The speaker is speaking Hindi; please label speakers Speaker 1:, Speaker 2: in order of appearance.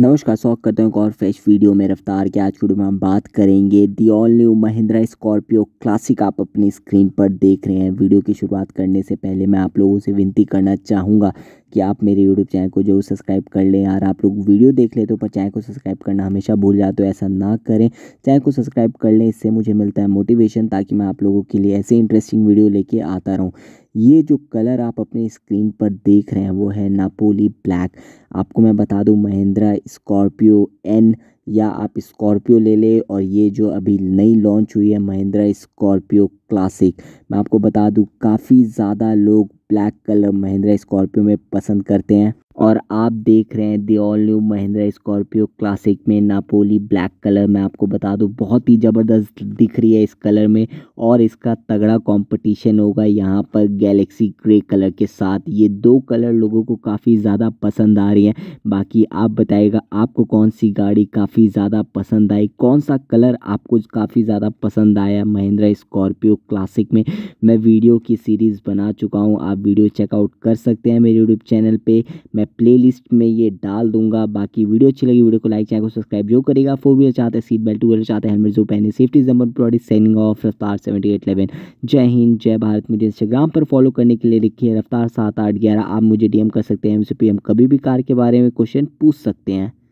Speaker 1: नमस्कार स्वागत करते हैं एक और फ्रेश वीडियो में रफ्तार के आज वीडियो में हम बात करेंगे the all new Mahindra Scorpio classic आप अपनी स्क्रीन पर देख रहे हैं वीडियो की शुरुआत करने से पहले मैं आप लोगों से विनती करना चाहूँगा कि आप मेरे यूट्यूब चैनल को जरूर सब्सक्राइब कर लें यार आप लोग वीडियो देख लेते हो पर चैनल को सब्सक्राइब करना हमेशा भूल जाते हो ऐसा ना करें चैनल को सब्सक्राइब कर लें इससे मुझे मिलता है मोटिवेशन ताकि मैं आप लोगों के लिए ऐसे इंटरेस्टिंग वीडियो लेके आता रहूँ ये जो कलर आप अपने स्क्रीन पर देख रहे हैं वो है नापोली ब्लैक आपको मैं बता दूँ महिंद्रा स्कॉर्पियो एन या आप स्कॉर्पियो ले लें और ये जो अभी नई लॉन्च हुई है महिंद्रा स्कॉर्पियो क्लासिक मैं आपको बता दूँ काफ़ी ज़्यादा लोग ब्लैक कलर महिंद्रा स्कॉर्पियो में पसंद करते हैं और आप देख रहे हैं the all new Mahindra Scorpio classic में नापोली ब्लैक कलर में आपको बता दूं बहुत ही ज़बरदस्त दिख रही है इस कलर में और इसका तगड़ा कंपटीशन होगा यहाँ पर गैलेक्सी ग्रे कलर के साथ ये दो कलर लोगों को काफ़ी ज़्यादा पसंद आ रही है बाकी आप बताइएगा आपको कौन सी गाड़ी काफ़ी ज़्यादा पसंद आई कौन सा कलर आपको काफ़ी ज़्यादा पसंद आया महिंद्रा स्कॉर्पियो क्लासिक में मैं वीडियो की सीरीज़ बना चुका हूँ आप वीडियो चेकआउट कर सकते हैं मेरे यूट्यूब चैनल पर मैं प्लेलिस्ट में ये डाल दूंगा बाकी वीडियो अच्छी लगी वीडियो को लाइक चैनल को सब्सक्राइब जो करेगा फोर व्हीलर चाहते हैं सीट बेल्ट टू व्हीलर चाहते हैं हेलमेट जो पहने सेफ्टी जम्बर प्रोडक्ट सेनिंग ऑफ रफ्तार सेवेंटी एट इलेवन जय हिंद जय भारत मुझे इंस्टाग्राम पर फॉलो करने के लिए लिखिए रफ्तार सात आठ ग्यारह आप मुझे डीएम कर सकते हैं एम कभी भी कार के बारे में क्वेश्चन पूछ सकते हैं